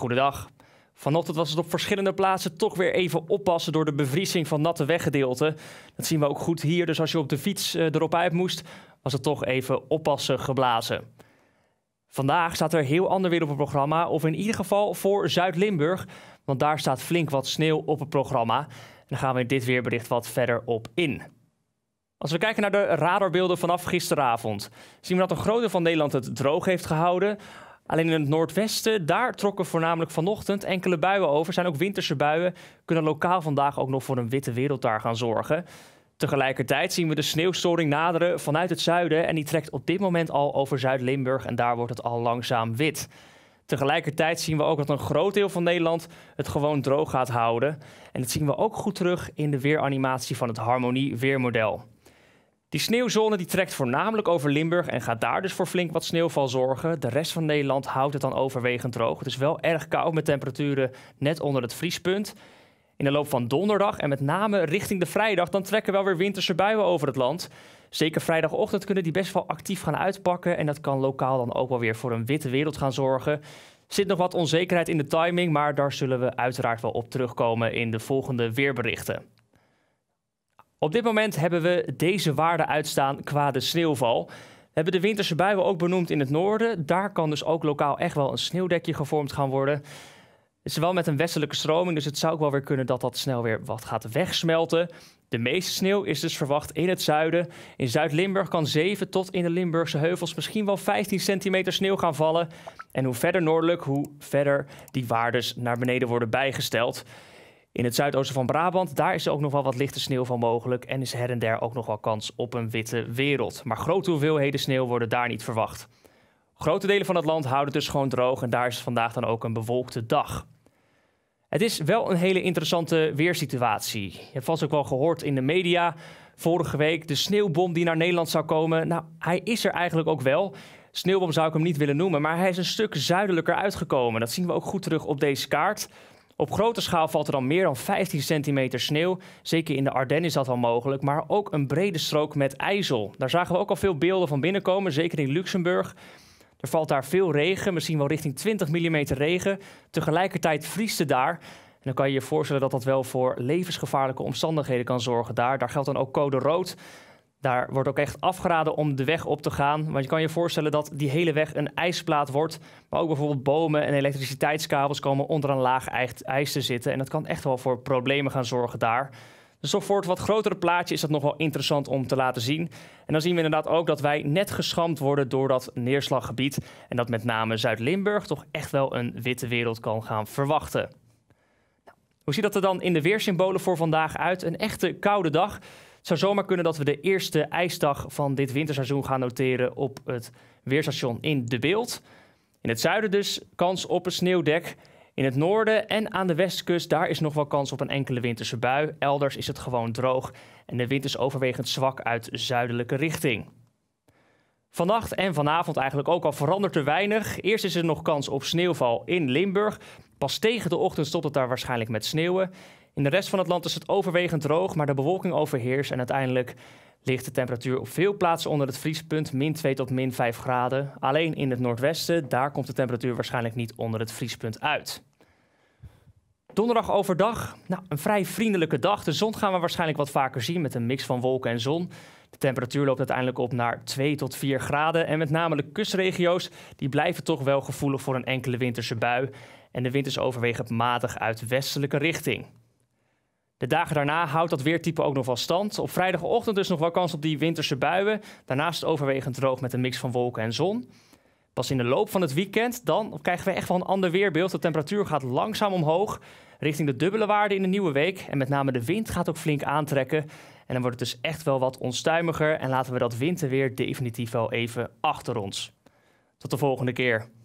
Goedendag. Vanochtend was het op verschillende plaatsen toch weer even oppassen door de bevriezing van natte weggedeelten. Dat zien we ook goed hier, dus als je op de fiets eh, erop uit moest, was het toch even oppassen geblazen. Vandaag staat er heel ander weer op het programma, of in ieder geval voor Zuid-Limburg, want daar staat flink wat sneeuw op het programma. Dan gaan we in dit weerbericht wat verder op in. Als we kijken naar de radarbeelden vanaf gisteravond, zien we dat een groot deel van Nederland het droog heeft gehouden. Alleen in het noordwesten, daar trokken voornamelijk vanochtend enkele buien over. Zijn ook winterse buien, kunnen lokaal vandaag ook nog voor een witte wereld daar gaan zorgen. Tegelijkertijd zien we de sneeuwstoring naderen vanuit het zuiden en die trekt op dit moment al over Zuid-Limburg en daar wordt het al langzaam wit. Tegelijkertijd zien we ook dat een groot deel van Nederland het gewoon droog gaat houden. En dat zien we ook goed terug in de weeranimatie van het Harmonie Weermodel. Die sneeuwzone die trekt voornamelijk over Limburg en gaat daar dus voor flink wat sneeuwval zorgen. De rest van Nederland houdt het dan overwegend droog. Het is wel erg koud met temperaturen net onder het vriespunt. In de loop van donderdag en met name richting de vrijdag, dan trekken wel weer winterse buien over het land. Zeker vrijdagochtend kunnen die best wel actief gaan uitpakken en dat kan lokaal dan ook wel weer voor een witte wereld gaan zorgen. Zit nog wat onzekerheid in de timing, maar daar zullen we uiteraard wel op terugkomen in de volgende weerberichten. Op dit moment hebben we deze waarden uitstaan qua de sneeuwval. We hebben de winterse buien ook benoemd in het noorden. Daar kan dus ook lokaal echt wel een sneeuwdekje gevormd gaan worden. Het is wel met een westelijke stroming, dus het zou ook wel weer kunnen dat dat snel weer wat gaat wegsmelten. De meeste sneeuw is dus verwacht in het zuiden. In Zuid-Limburg kan 7 tot in de Limburgse heuvels misschien wel 15 centimeter sneeuw gaan vallen. En hoe verder noordelijk, hoe verder die waardes naar beneden worden bijgesteld. In het zuidoosten van Brabant, daar is er ook nog wel wat lichte sneeuw van mogelijk en is her en der ook nog wel kans op een witte wereld. Maar grote hoeveelheden sneeuw worden daar niet verwacht. Grote delen van het land houden dus gewoon droog en daar is vandaag dan ook een bewolkte dag. Het is wel een hele interessante weersituatie. Je hebt vast ook wel gehoord in de media vorige week de sneeuwbom die naar Nederland zou komen. Nou, hij is er eigenlijk ook wel. Sneeuwbom zou ik hem niet willen noemen, maar hij is een stuk zuidelijker uitgekomen. Dat zien we ook goed terug op deze kaart. Op grote schaal valt er dan meer dan 15 centimeter sneeuw. Zeker in de Ardennen is dat al mogelijk, maar ook een brede strook met ijzel. Daar zagen we ook al veel beelden van binnenkomen, zeker in Luxemburg. Er valt daar veel regen, misschien wel richting 20 mm regen. Tegelijkertijd vriest het daar. En dan kan je je voorstellen dat dat wel voor levensgevaarlijke omstandigheden kan zorgen daar. Daar geldt dan ook code rood. Daar wordt ook echt afgeraden om de weg op te gaan. Want je kan je voorstellen dat die hele weg een ijsplaat wordt. Maar ook bijvoorbeeld bomen en elektriciteitskabels komen onder een laag ijs te zitten. En dat kan echt wel voor problemen gaan zorgen daar. Dus toch voor het wat grotere plaatje is dat nog wel interessant om te laten zien. En dan zien we inderdaad ook dat wij net geschamd worden door dat neerslaggebied. En dat met name Zuid-Limburg toch echt wel een witte wereld kan gaan verwachten. Nou, hoe ziet dat er dan in de weersymbolen voor vandaag uit? Een echte koude dag. Het zou zomaar kunnen dat we de eerste ijsdag van dit winterseizoen gaan noteren op het weerstation in De Beeld. In het zuiden dus kans op een sneeuwdek. In het noorden en aan de westkust, daar is nog wel kans op een enkele winterse bui. Elders is het gewoon droog en de wind is overwegend zwak uit zuidelijke richting. Vannacht en vanavond eigenlijk ook al verandert er weinig. Eerst is er nog kans op sneeuwval in Limburg. Pas tegen de ochtend stopt het daar waarschijnlijk met sneeuwen. In de rest van het land is het overwegend droog, maar de bewolking overheerst en uiteindelijk ligt de temperatuur op veel plaatsen onder het vriespunt min 2 tot min 5 graden. Alleen in het noordwesten, daar komt de temperatuur waarschijnlijk niet onder het vriespunt uit. Donderdag overdag, nou, een vrij vriendelijke dag. De zon gaan we waarschijnlijk wat vaker zien met een mix van wolken en zon. De temperatuur loopt uiteindelijk op naar 2 tot 4 graden. En met name de kustregio's, die blijven toch wel gevoelig voor een enkele winterse bui. En de wind is overwegend matig uit westelijke richting. De dagen daarna houdt dat weertype ook nog wel stand. Op vrijdagochtend dus nog wel kans op die winterse buien. Daarnaast overwegend droog met een mix van wolken en zon. Pas in de loop van het weekend dan krijgen we echt wel een ander weerbeeld. De temperatuur gaat langzaam omhoog richting de dubbele waarde in de nieuwe week. En met name de wind gaat ook flink aantrekken. En dan wordt het dus echt wel wat onstuimiger. En laten we dat winterweer definitief wel even achter ons. Tot de volgende keer.